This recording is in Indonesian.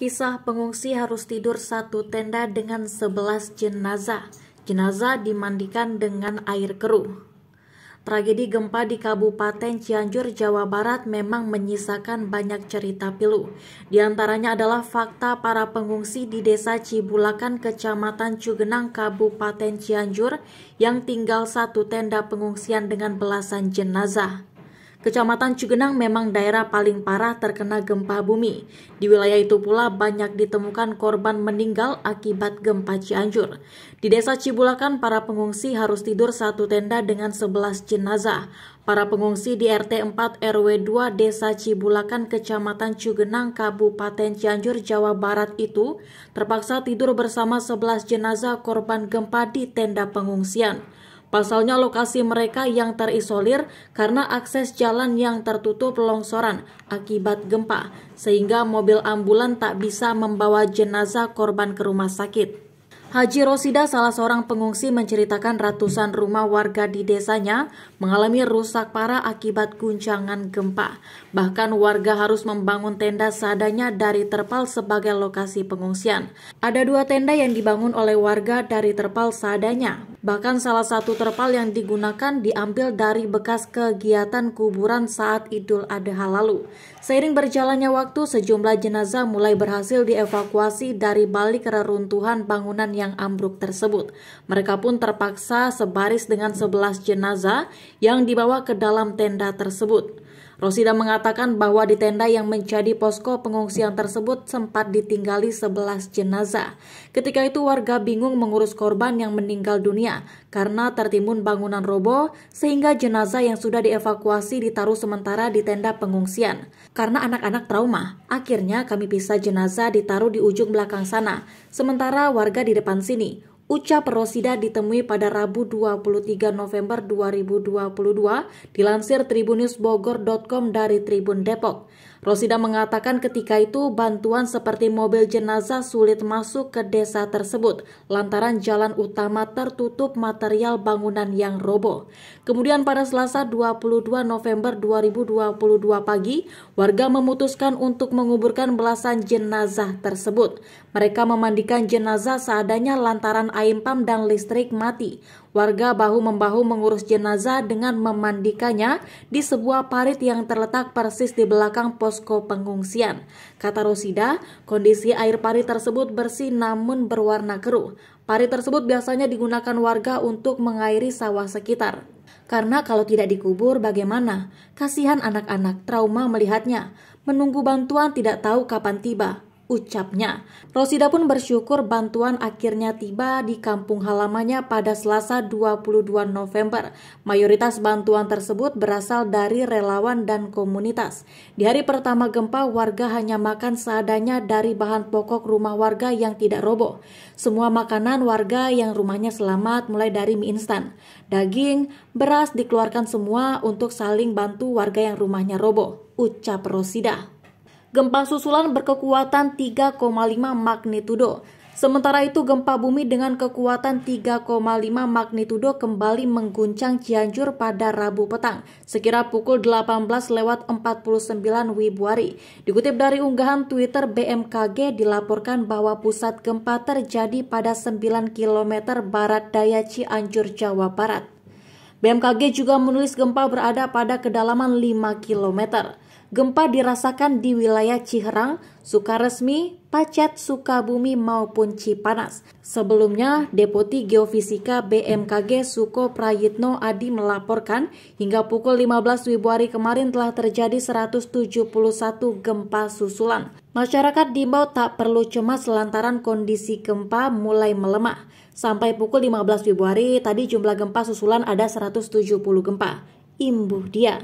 Kisah pengungsi harus tidur satu tenda dengan sebelas jenazah. Jenazah dimandikan dengan air keruh. Tragedi gempa di Kabupaten Cianjur, Jawa Barat memang menyisakan banyak cerita pilu. Di antaranya adalah fakta para pengungsi di desa Cibulakan, Kecamatan Cugenang, Kabupaten Cianjur yang tinggal satu tenda pengungsian dengan belasan jenazah. Kecamatan Cugenang memang daerah paling parah terkena gempa bumi. Di wilayah itu pula banyak ditemukan korban meninggal akibat gempa Cianjur. Di desa Cibulakan, para pengungsi harus tidur satu tenda dengan 11 jenazah. Para pengungsi di RT 4 RW 2 Desa Cibulakan, Kecamatan Cugenang, Kabupaten Cianjur, Jawa Barat itu terpaksa tidur bersama 11 jenazah korban gempa di tenda pengungsian. Pasalnya lokasi mereka yang terisolir karena akses jalan yang tertutup longsoran akibat gempa, sehingga mobil ambulan tak bisa membawa jenazah korban ke rumah sakit. Haji Rosida, salah seorang pengungsi, menceritakan ratusan rumah warga di desanya mengalami rusak parah akibat guncangan gempa. Bahkan warga harus membangun tenda seadanya dari terpal sebagai lokasi pengungsian. Ada dua tenda yang dibangun oleh warga dari terpal seadanya. Bahkan salah satu terpal yang digunakan diambil dari bekas kegiatan kuburan saat Idul Adha lalu. Seiring berjalannya waktu, sejumlah jenazah mulai berhasil dievakuasi dari balik reruntuhan bangunan yang ambruk tersebut. Mereka pun terpaksa sebaris dengan 11 jenazah yang dibawa ke dalam tenda tersebut. Rosida mengatakan bahwa di tenda yang menjadi posko pengungsian tersebut sempat ditinggali 11 jenazah. Ketika itu warga bingung mengurus korban yang meninggal dunia karena tertimbun bangunan robo sehingga jenazah yang sudah dievakuasi ditaruh sementara di tenda pengungsian. Karena anak-anak trauma, akhirnya kami pisah jenazah ditaruh di ujung belakang sana, sementara warga di depan sini. Ucap Rosida ditemui pada Rabu 23 November 2022 dilansir Bogor.com dari Tribun Depok. Rosida mengatakan ketika itu bantuan seperti mobil jenazah sulit masuk ke desa tersebut lantaran jalan utama tertutup material bangunan yang roboh. Kemudian pada Selasa 22 November 2022 pagi, warga memutuskan untuk menguburkan belasan jenazah tersebut. Mereka memandikan jenazah seadanya lantaran air pam dan listrik mati. Warga bahu-membahu mengurus jenazah dengan memandikannya di sebuah parit yang terletak persis di belakang posko pengungsian. Kata Rosida, kondisi air parit tersebut bersih namun berwarna keruh. Parit tersebut biasanya digunakan warga untuk mengairi sawah sekitar. Karena kalau tidak dikubur bagaimana? Kasihan anak-anak trauma melihatnya. Menunggu bantuan tidak tahu kapan tiba ucapnya. Rosida pun bersyukur bantuan akhirnya tiba di kampung halamannya pada Selasa 22 November. Mayoritas bantuan tersebut berasal dari relawan dan komunitas. Di hari pertama gempa, warga hanya makan seadanya dari bahan pokok rumah warga yang tidak roboh. Semua makanan warga yang rumahnya selamat mulai dari mie instan, daging, beras dikeluarkan semua untuk saling bantu warga yang rumahnya roboh, ucap Rosida. Gempa susulan berkekuatan 3,5 magnitudo. Sementara itu gempa bumi dengan kekuatan 3,5 magnitudo kembali mengguncang Cianjur pada Rabu petang, sekira pukul 18 lewat 49 Wibuari. Dikutip dari unggahan Twitter BMKG dilaporkan bahwa pusat gempa terjadi pada 9 km barat daya Cianjur, Jawa Barat. BMKG juga menulis gempa berada pada kedalaman 5 km. Gempa dirasakan di wilayah Ciherang, Sukaresmi, Pacet, Sukabumi maupun Cipanas. Sebelumnya, Deputi Geofisika BMKG Suko Prayitno Adi melaporkan hingga pukul 15 Februari kemarin telah terjadi 171 gempa susulan. Masyarakat diimbau tak perlu cemas lantaran kondisi gempa mulai melemah. Sampai pukul 15 Februari, tadi jumlah gempa susulan ada 170 gempa. Imbuh dia.